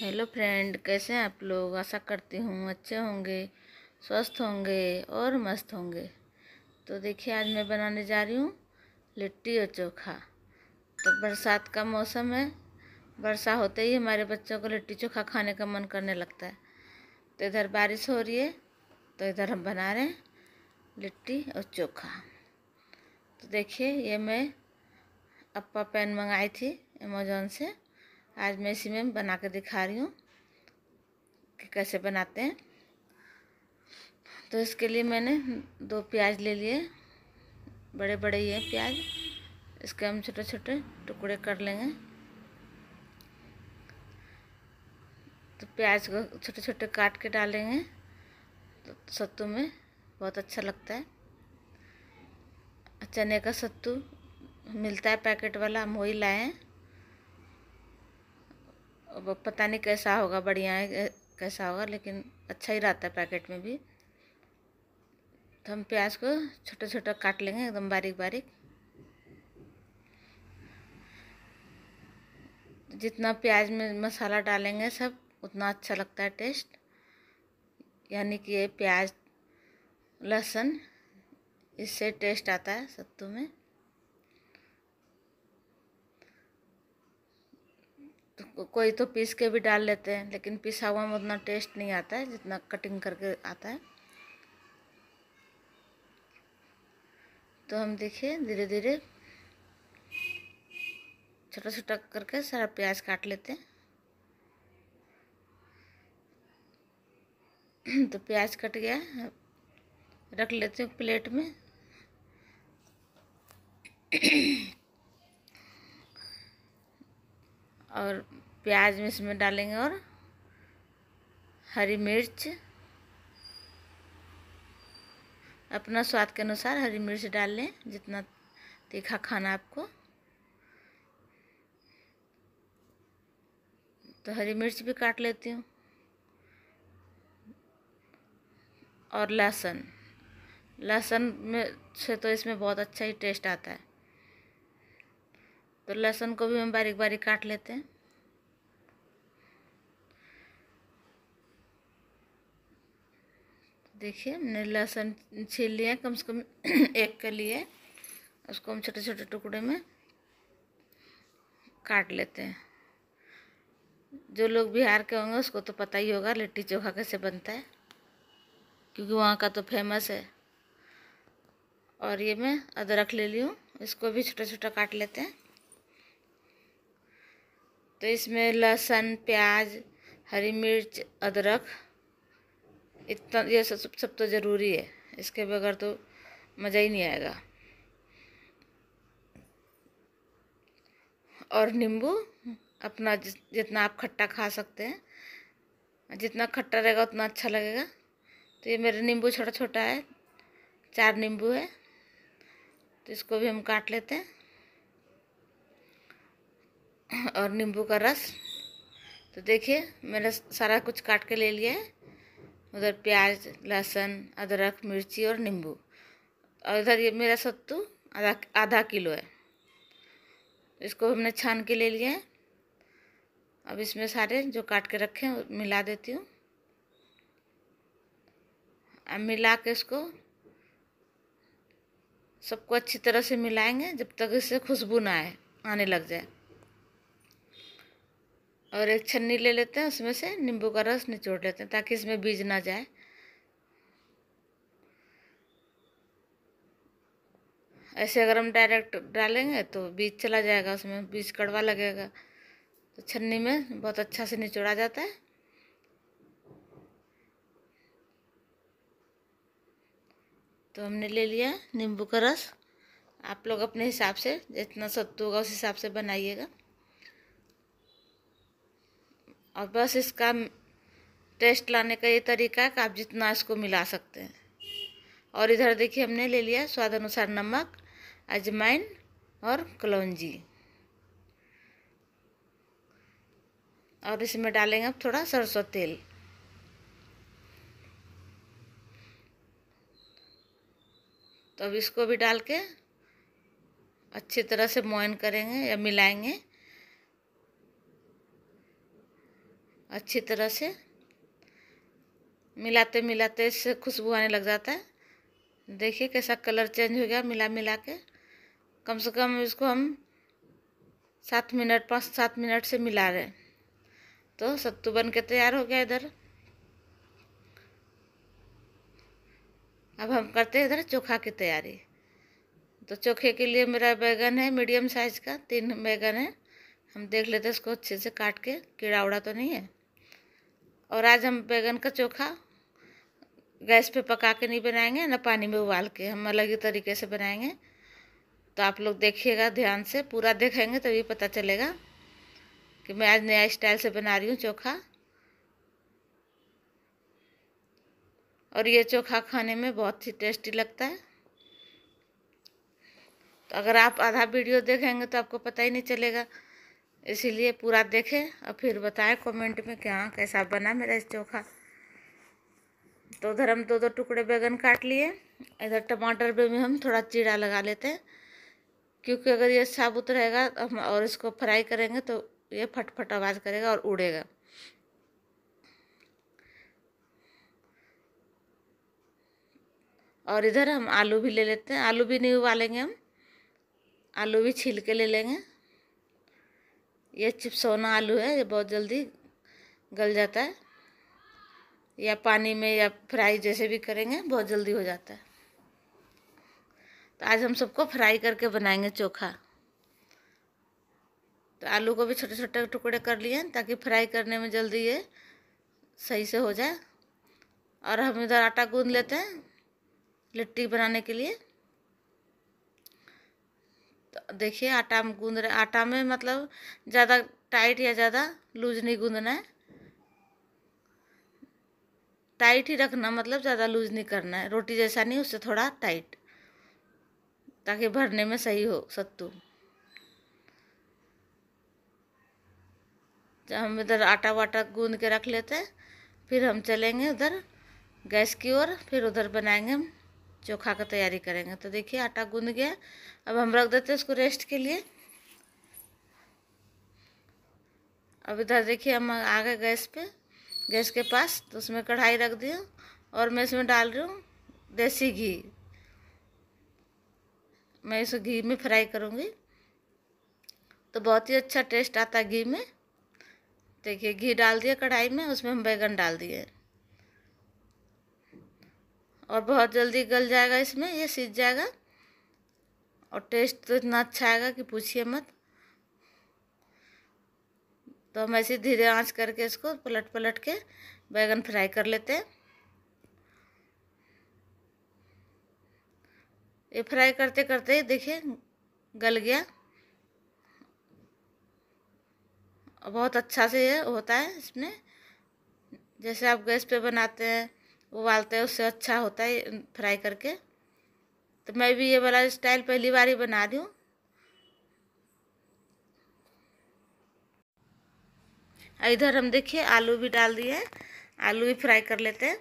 Hello friend कैसे हैं आप लोग आशा करती हूँ अच्छे होंगे स्वस्थ होंगे और मस्त होंगे तो देखिए आज मैं बनाने जा रही हूँ लिट्टी और चोखा तो बरसात का मौसम है वर्षा होते ही हमारे बच्चों को लिट्टी चोखा खाने का मन करने लगता है तो इधर बारिश हो रही है तो इधर हम बना रहे हैं लिट्टी और चोखा तो देखिए ये मैं अप्पा पेन मंगाई थी अमेजोन से आज मैं इसी में बना कर दिखा रही हूँ कि कैसे बनाते हैं तो इसके लिए मैंने दो प्याज ले लिए बड़े बड़े ये प्याज इसके हम छोटे छोटे टुकड़े कर लेंगे तो प्याज को छोटे छोटे काट के डालेंगे तो सत्तू में बहुत अच्छा लगता है चने का सत्तू मिलता है पैकेट वाला हम वही लाए हैं अब पता नहीं कैसा होगा बढ़िया है कैसा होगा लेकिन अच्छा ही रहता है पैकेट में भी तो हम प्याज को छोटा छोटा काट लेंगे एकदम बारीक बारीक जितना प्याज में मसाला डालेंगे सब उतना अच्छा लगता है टेस्ट यानी कि ये प्याज लहसुन इससे टेस्ट आता है सत्तू में तो कोई तो पीस के भी डाल लेते हैं लेकिन पिसा हुआ में उतना टेस्ट नहीं आता है जितना कटिंग करके आता है तो हम देखिए धीरे धीरे छोटा छोटा करके सारा प्याज काट लेते हैं तो प्याज कट गया रख लेते हैं प्लेट में और प्याज में इसमें डालेंगे और हरी मिर्च अपना स्वाद के अनुसार हरी मिर्च डाल लें जितना तीखा खाना आपको तो हरी मिर्च भी काट लेती हूँ और लहसुन लहसुन में से तो इसमें बहुत अच्छा ही टेस्ट आता है तो लहसुन को भी हम बारीक बारीक काट लेते हैं देखिए हमने लहसुन छील लिया कम से कम एक के लिए उसको हम छोटे छोटे टुकड़े में काट लेते हैं जो लोग बिहार के होंगे उसको तो पता ही होगा लिट्टी चोखा कैसे बनता है क्योंकि वहाँ का तो फेमस है और ये मैं अदरक ले ली हूँ इसको भी छोटा छोटा काट लेते हैं तो इसमें लहसुन प्याज हरी मिर्च अदरक इतना ये सब सब तो ज़रूरी है इसके बगैर तो मज़ा ही नहीं आएगा और नींबू अपना जिस, जितना आप खट्टा खा सकते हैं जितना खट्टा रहेगा उतना अच्छा लगेगा तो ये मेरा नींबू छोटा छोटा है चार नींबू है तो इसको भी हम काट लेते हैं और नींबू का रस तो देखिए मैंने सारा कुछ काट के ले लिया है उधर प्याज लहसुन अदरक मिर्ची और नींबू और इधर ये मेरा सत्तू आधा आधा किलो है इसको हमने छान के ले लिया है अब इसमें सारे जो काट के रखे हैं मिला देती हूँ अब मिला के इसको सबको अच्छी तरह से मिलाएंगे जब तक इससे खुशबू ना आए आने लग जाए और एक छन्नी ले लेते हैं उसमें से नींबू का रस निचोड़ लेते हैं ताकि इसमें बीज ना जाए ऐसे अगर हम डायरेक्ट डालेंगे तो बीज चला जाएगा उसमें बीज कड़वा लगेगा तो छन्नी में बहुत अच्छा से निचोड़ा जाता है तो हमने ले लिया नींबू का रस आप लोग अपने हिसाब से जितना सत्तू होगा उस हिसाब से बनाइएगा और बस इसका टेस्ट लाने का ये तरीका है कि आप जितना इसको मिला सकते हैं और इधर देखिए हमने ले लिया स्वाद अनुसार नमक अजमाइन और कलौजी और इसमें डालेंगे अब थोड़ा सरसों तेल तो अब इसको भी डाल के अच्छी तरह से मोइन करेंगे या मिलाएंगे अच्छी तरह से मिलाते मिलाते इससे खुशबू आने लग जाता है देखिए कैसा कलर चेंज हो गया मिला मिला के कम से कम इसको हम सात मिनट पाँच सात मिनट से मिला रहे तो सत्तू बन के तैयार हो गया इधर अब हम करते हैं इधर चोखा की तैयारी तो चोखे के लिए मेरा बैगन है मीडियम साइज़ का तीन बैगन है हम देख लेते हैं इसको अच्छे से काट के कीड़ा उड़ा तो नहीं है और आज हम बैगन का चोखा गैस पे पका के नहीं बनाएंगे ना पानी में उबाल के हम अलग ही तरीके से बनाएंगे तो आप लोग देखिएगा ध्यान से पूरा देखेंगे तभी पता चलेगा कि मैं आज नया स्टाइल से बना रही हूँ चोखा और ये चोखा खाने में बहुत ही टेस्टी लगता है तो अगर आप आधा वीडियो देखेंगे तो आपको पता ही नहीं चलेगा इसीलिए पूरा देखें और फिर बताएं कमेंट में कि हाँ कैसा बना मेरा इस चोखा तो उधर हम दो दो टुकड़े बैगन काट लिए इधर टमाटर पे भी हम थोड़ा चीड़ा लगा लेते हैं क्योंकि अगर ये साबुत रहेगा तो हम और इसको फ्राई करेंगे तो ये फटफट आवाज़ करेगा और उड़ेगा और इधर हम आलू भी ले लेते हैं आलू भी नहीं उबालेंगे हम आलू भी छील के ले लेंगे ये चिप्स होना आलू है ये बहुत जल्दी गल जाता है या पानी में या फ्राई जैसे भी करेंगे बहुत जल्दी हो जाता है तो आज हम सबको फ्राई करके बनाएंगे चोखा तो आलू को भी छोटे छोटे टुकड़े कर लिए ताकि फ्राई करने में जल्दी ये सही से हो जाए और हम इधर आटा गूंद लेते हैं लिट्टी बनाने के लिए तो देखिए आटा में गूंद रहे आटा में मतलब ज़्यादा टाइट या ज़्यादा लूज नहीं गूंदना है टाइट ही रखना मतलब ज़्यादा लूज नहीं करना है रोटी जैसा नहीं उससे थोड़ा टाइट ताकि भरने में सही हो सत्तू जब हम इधर आटा वाटा गूंद के रख लेते हैं फिर हम चलेंगे उधर गैस की ओर फिर उधर बनाएंगे हम चोखा का तैयारी करेंगे तो देखिए आटा गूंद गया अब हम रख देते हैं उसको रेस्ट के लिए अब इधर देखिए हम आ गए गैस पे गैस के पास तो उसमें कढ़ाई रख दी और मैं इसमें डाल रही हूँ देसी घी मैं इसे घी में फ्राई करूँगी तो बहुत ही अच्छा टेस्ट आता घी में देखिए घी डाल दिया कढ़ाई में उसमें हम बैगन डाल दिए और बहुत जल्दी गल जाएगा इसमें ये सीज जाएगा और टेस्ट तो इतना अच्छा आएगा कि पूछिए मत तो हम ऐसे धीरे आंच करके इसको पलट पलट के बैगन फ्राई कर लेते हैं ये फ्राई करते करते ही देखिए गल गया और बहुत अच्छा से ये होता है इसमें जैसे आप गैस पे बनाते हैं उबालते हैं उससे अच्छा होता है फ्राई करके तो मैं भी ये वाला स्टाइल पहली बार ही बना दूँ इधर हम देखिए आलू भी डाल दिए आलू भी फ्राई कर लेते हैं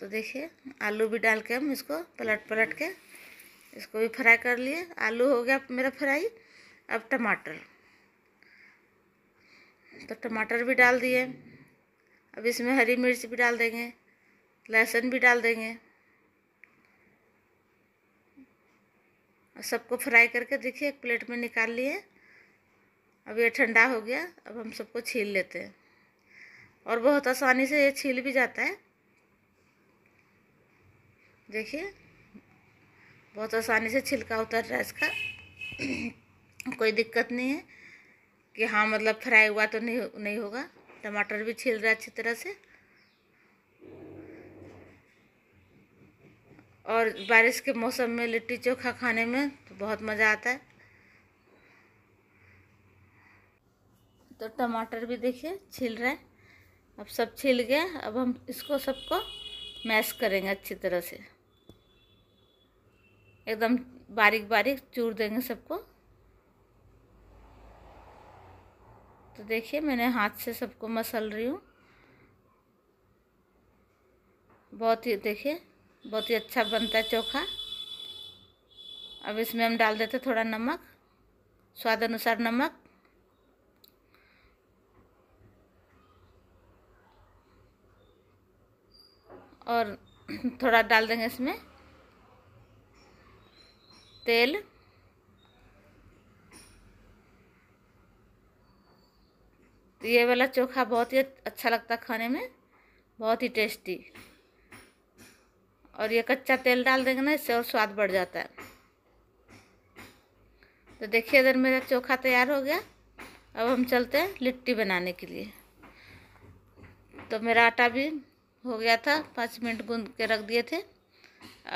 तो देखिए आलू भी डाल के हम इसको पलट पलट के इसको भी फ्राई कर लिए आलू हो गया मेरा फ्राई अब टमाटर तो टमाटर भी डाल दिए अब इसमें हरी मिर्च भी डाल देंगे लहसुन भी डाल देंगे और सबको फ्राई करके देखिए एक प्लेट में निकाल लिए अब ये ठंडा हो गया अब हम सबको छील लेते हैं और बहुत आसानी से ये छील भी जाता है देखिए बहुत आसानी से छिलका उतर रहा है इसका कोई दिक्कत नहीं है कि हाँ मतलब फ्राई हुआ तो नहीं नहीं होगा टमाटर भी छील रहा अच्छी तरह से और बारिश के मौसम में लिट्टी चोखा खाने में तो बहुत मज़ा आता है तो टमाटर भी देखिए छिल रहा है अब सब छिल गया अब हम इसको सबको मैश करेंगे अच्छी तरह से एकदम बारीक बारीक चूर देंगे सबको तो देखिए मैंने हाथ से सबको मसल रही हूँ बहुत ही देखिए बहुत ही अच्छा बनता है चोखा अब इसमें हम डाल देते थोड़ा नमक स्वाद अनुसार नमक और थोड़ा डाल देंगे इसमें तेल तो ये वाला चोखा बहुत ही अच्छा लगता खाने में बहुत ही टेस्टी और ये कच्चा तेल डाल देंगे ना इससे और स्वाद बढ़ जाता है तो देखिए इधर मेरा चोखा तैयार हो गया अब हम चलते हैं लिट्टी बनाने के लिए तो मेरा आटा भी हो गया था पाँच मिनट गूंद के रख दिए थे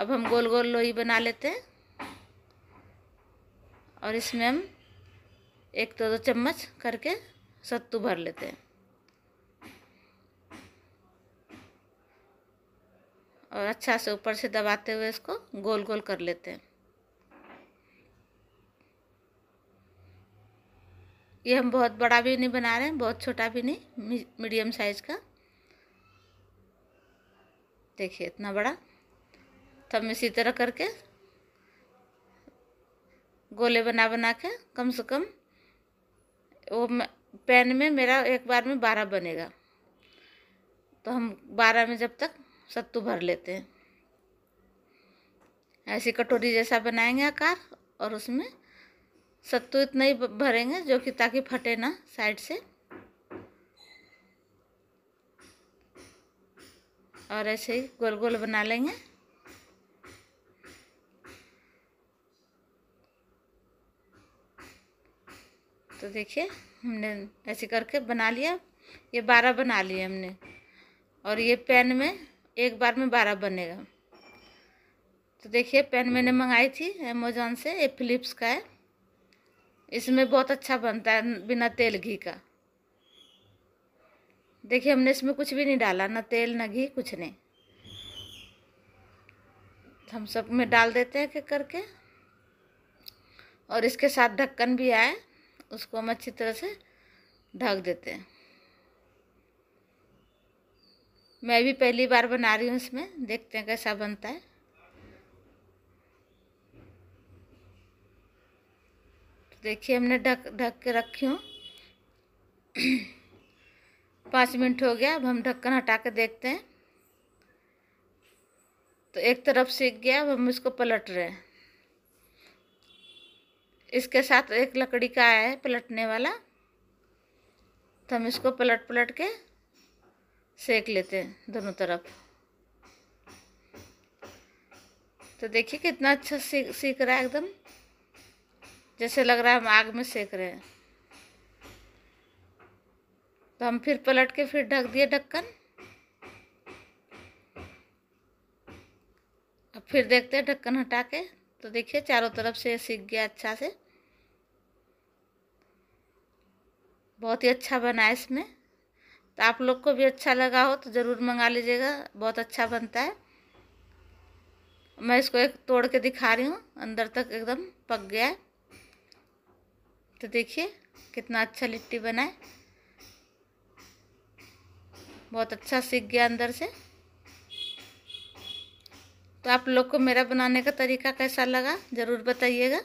अब हम गोल गोल लोई बना लेते हैं और इसमें हम एक दो दो चम्मच करके सत्तू भर लेते हैं और अच्छा से ऊपर से दबाते हुए इसको गोल गोल कर लेते हैं ये हम बहुत बड़ा भी नहीं बना रहे हैं बहुत छोटा भी नहीं मीडियम साइज का देखिए इतना बड़ा तो हम इसी तरह करके गोले बना बना के कम से कम वो पेन में मेरा एक बार में बारह बनेगा तो हम बारह में जब तक सत्तू भर लेते हैं ऐसी कटोरी जैसा बनाएंगे आकार और उसमें सत्तू इतना ही भरेंगे जो कि ताकि फटे ना साइड से और ऐसे ही गोल गोल बना लेंगे तो देखिए हमने ऐसे करके बना लिया ये बारह बना लिए हमने और ये पेन में एक बार में बारह बनेगा तो देखिए पेन मैंने मंगाई थी अमेजोन से ये फिलिप्स का है इसमें बहुत अच्छा बनता है बिना तेल घी का देखिए हमने इसमें कुछ भी नहीं डाला ना तेल ना घी कुछ नहीं तो हम सब में डाल देते हैं करके और इसके साथ ढक्कन भी आए उसको हम अच्छी तरह से ढक देते हैं मैं भी पहली बार बना रही हूँ इसमें देखते हैं कैसा बनता है तो देखिए हमने ढक ढक के रखी हूँ पाँच मिनट हो गया अब हम ढक्कन हटा के देखते हैं तो एक तरफ सीख गया अब हम इसको पलट रहे हैं इसके साथ एक लकड़ी का आया है पलटने वाला तो हम इसको पलट पलट के सेक लेते हैं दोनों तरफ तो देखिए कितना अच्छा सीख सीख रहा है एकदम जैसे लग रहा है हम आग में सेक रहे हैं तो हम फिर पलट के फिर ढक दिए ढक्कन अब फिर देखते हैं ढक्कन हटा के तो देखिए चारों तरफ से सीख गया अच्छा से बहुत ही अच्छा बना है इसमें तो आप लोग को भी अच्छा लगा हो तो ज़रूर मंगा लीजिएगा बहुत अच्छा बनता है मैं इसको एक तोड़ के दिखा रही हूँ अंदर तक एकदम पक गया है तो देखिए कितना अच्छा लिट्टी बना है बहुत अच्छा सीख गया अंदर से तो आप लोग को मेरा बनाने का तरीका कैसा लगा ज़रूर बताइएगा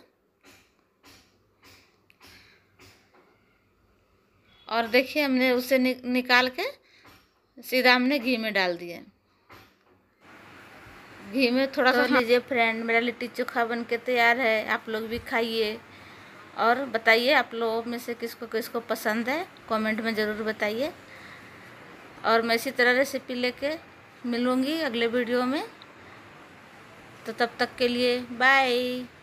और देखिए हमने उसे नि, निकाल के सीधा हमने घी में डाल दिए घी में थोड़ा सा तो हाँ। लीजिए फ्रेंड मेरा लिट्टी चोखा बन के तैयार है आप लोग भी खाइए और बताइए आप लोगों में से किसको किसको पसंद है कमेंट में ज़रूर बताइए और मैं इसी तरह रेसिपी लेके मिलूँगी अगले वीडियो में तो तब तक के लिए बाय